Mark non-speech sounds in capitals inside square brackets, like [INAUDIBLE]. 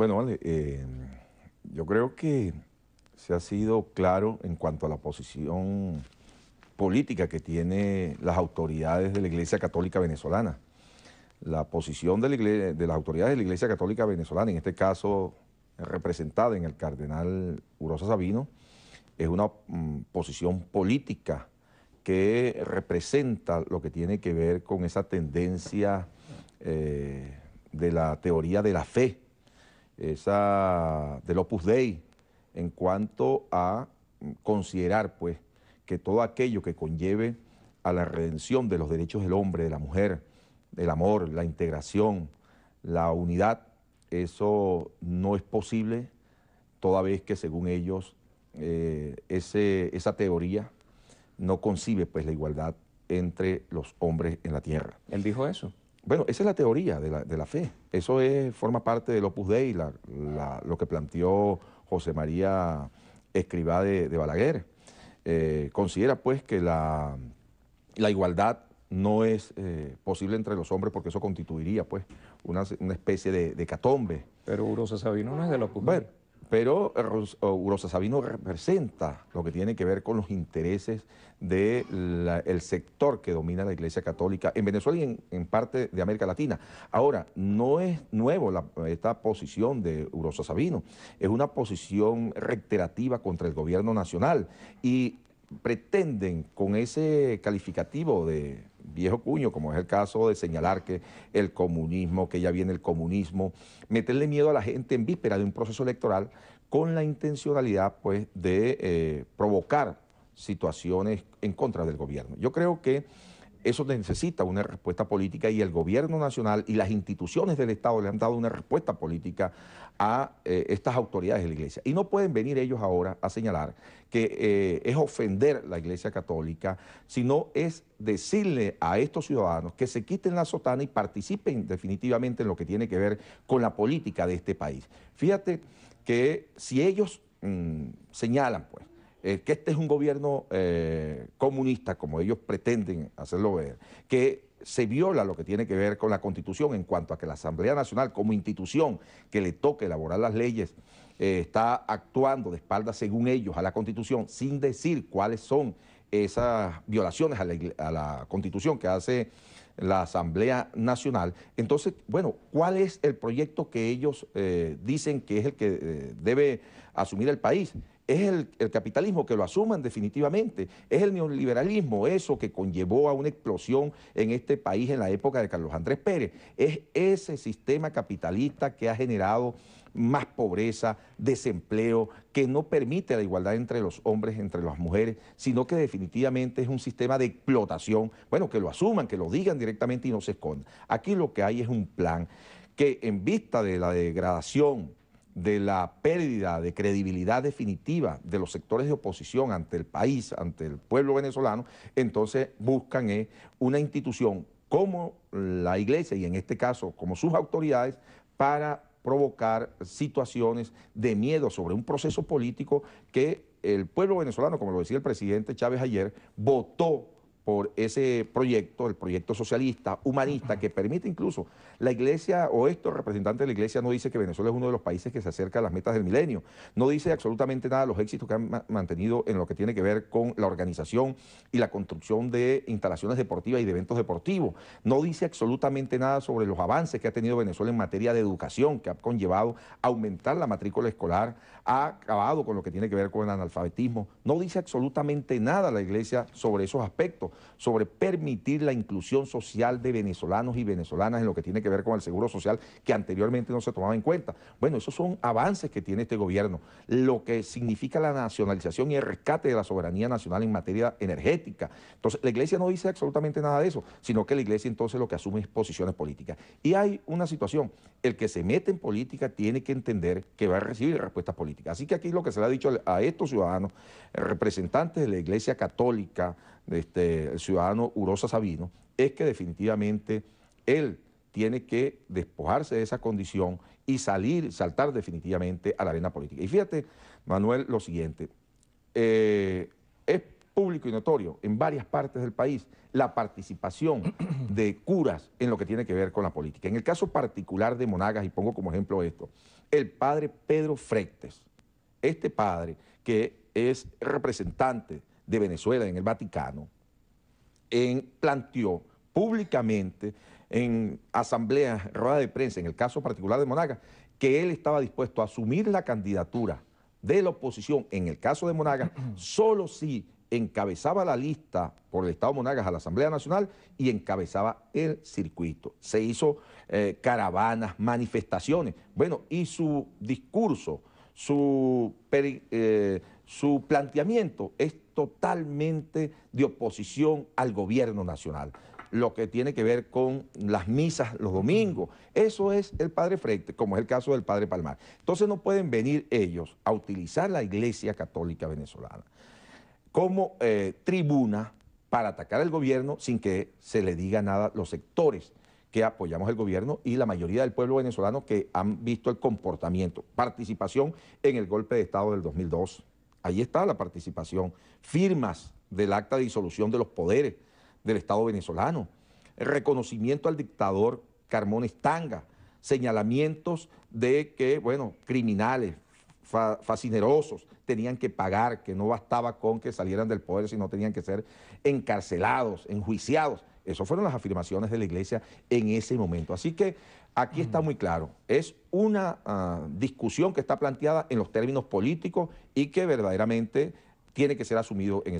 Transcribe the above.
Bueno, eh, yo creo que se ha sido claro en cuanto a la posición política que tiene las autoridades de la Iglesia Católica Venezolana. La posición de, las autoridades de la Iglesia Católica Venezolana, en este caso representada en el cardenal Urosa Sabino, es una mm, posición política que representa lo que tiene que ver con esa tendencia eh, de la teoría de la fe, esa, del Opus Dei en cuanto a mm, considerar pues, que todo aquello que conlleve a la redención de los derechos del hombre, de la mujer, del amor, la integración, la unidad, eso no es posible toda vez que según ellos eh, ese, esa teoría no concibe pues la igualdad entre los hombres en la tierra. ¿Él dijo eso? Bueno, esa es la teoría de la, fe. Eso es, forma parte del Opus Dei, la, lo que planteó José María Escribá de, Balaguer. Eh, considera pues que la, igualdad no es eh, posible entre los hombres porque eso constituiría pues una, especie de, catombe. Pero Urosa Sabino no es del Opus Dei pero Urosa Sabino representa lo que tiene que ver con los intereses del sector que domina la Iglesia Católica en Venezuela y en, parte de América Latina. Ahora, no es nuevo esta posición de Urosa Sabino, es una posición reiterativa contra el gobierno nacional y pretenden con ese calificativo de viejo cuño, como es el caso de señalar que el comunismo, que ya viene el comunismo, meterle miedo a la gente en víspera de un proceso electoral con la intencionalidad pues, de eh, provocar situaciones en contra del gobierno. Yo creo que eso necesita una respuesta política y el gobierno nacional y las instituciones del Estado le han dado una respuesta política a eh, estas autoridades de la Iglesia. Y no pueden venir ellos ahora a señalar que eh, es ofender la Iglesia Católica, sino es decirle a estos ciudadanos que se quiten la sotana y participen definitivamente en lo que tiene que ver con la política de este país. Fíjate que si ellos mm, señalan, pues, eh, que este es un gobierno eh, comunista, como ellos pretenden hacerlo ver, que se viola lo que tiene que ver con la Constitución en cuanto a que la Asamblea Nacional como institución que le toque elaborar las leyes eh, está actuando de espaldas según ellos a la Constitución sin decir cuáles son esas violaciones a la, Constitución que hace la Asamblea Nacional. Entonces, bueno, ¿cuál es el proyecto que ellos dicen que es el que debe asumir el país? es el, capitalismo que lo asuman definitivamente, es el neoliberalismo, eso que conllevó a una explosión en este país en la época de Carlos Andrés Pérez, es ese sistema capitalista que ha generado más pobreza, desempleo, que no permite la igualdad entre los hombres, entre las mujeres, sino que definitivamente es un sistema de explotación, bueno, que lo asuman, que lo digan directamente y no se escondan. Aquí lo que hay es un plan que en vista de la degradación, de la pérdida de credibilidad definitiva de los sectores de oposición ante el país, ante el pueblo venezolano, entonces buscan eh, una institución como la iglesia y en este caso como sus autoridades para provocar situaciones de miedo sobre un proceso político que el pueblo venezolano, como lo decía el presidente Chávez ayer, votó por ese proyecto, el proyecto socialista, humanista, que permite incluso la iglesia o estos representantes de la iglesia no dice que Venezuela es uno de los países que se acerca a las metas del milenio, no dice absolutamente nada de los éxitos que han mantenido en lo que tiene que ver con la organización y la construcción de instalaciones deportivas y de eventos deportivos, no dice absolutamente nada sobre los avances que ha tenido Venezuela en materia de educación, que ha conllevado a aumentar la matrícula escolar, ha acabado con lo que tiene que ver con el analfabetismo, no dice absolutamente nada la iglesia sobre esos aspectos sobre permitir la inclusión social de venezolanos y venezolanas en lo que tiene que ver con el seguro social que anteriormente no se tomaba en cuenta. Bueno, esos son avances que tiene este gobierno, lo que significa la nacionalización y el rescate de la soberanía nacional en materia energética. Entonces, la iglesia no dice absolutamente nada de eso, sino que la iglesia entonces lo que asume es posiciones políticas. Y hay una situación, el que se mete en política tiene que entender que va a recibir respuestas políticas. Así que aquí lo que se le ha dicho a estos ciudadanos, representantes de la iglesia católica, este, el ciudadano Urosa Sabino, es que definitivamente él tiene que despojarse de esa condición y salir, saltar definitivamente a la arena política. Y fíjate, Manuel, lo siguiente, eh, es público y notorio en varias partes del país la participación [CLEARS THROAT] de curas en lo que tiene que ver con la política. En el caso particular de Monagas, y pongo como ejemplo esto, el padre Pedro Frectes, este padre que es representante de Venezuela en el Vaticano, en, planteó públicamente en asambleas, rueda de prensa, en el caso particular de Monagas, que él estaba dispuesto a asumir la candidatura de la oposición, en el caso de Monagas, [CLEARS THROAT] solo si encabezaba la lista por el Estado Monagas a la Asamblea Nacional y encabezaba el circuito. Se hizo eh, caravanas, manifestaciones. Bueno, y su discurso su, eh, su planteamiento es totalmente de oposición al gobierno nacional lo que tiene que ver con las misas los domingos. Eso es el padre Frente, como es el caso del padre Palmar. Entonces no pueden venir ellos a utilizar la iglesia católica venezolana como eh, tribuna para atacar al gobierno sin que se le diga nada a los sectores que apoyamos el gobierno y la mayoría del pueblo venezolano que han visto el comportamiento, participación en el golpe de Estado del 2002. Ahí está la participación, firmas del acta de disolución de los poderes del Estado venezolano, reconocimiento al dictador Carmón Estanga, señalamientos de que, bueno, criminales, fascinerosos, tenían que pagar, que no bastaba con que salieran del poder, sino tenían que ser encarcelados, enjuiciados. Esas fueron las afirmaciones de la iglesia en ese momento. Así que aquí está muy claro, es una ah, discusión que está planteada en los términos políticos y que verdaderamente tiene que ser asumido en ese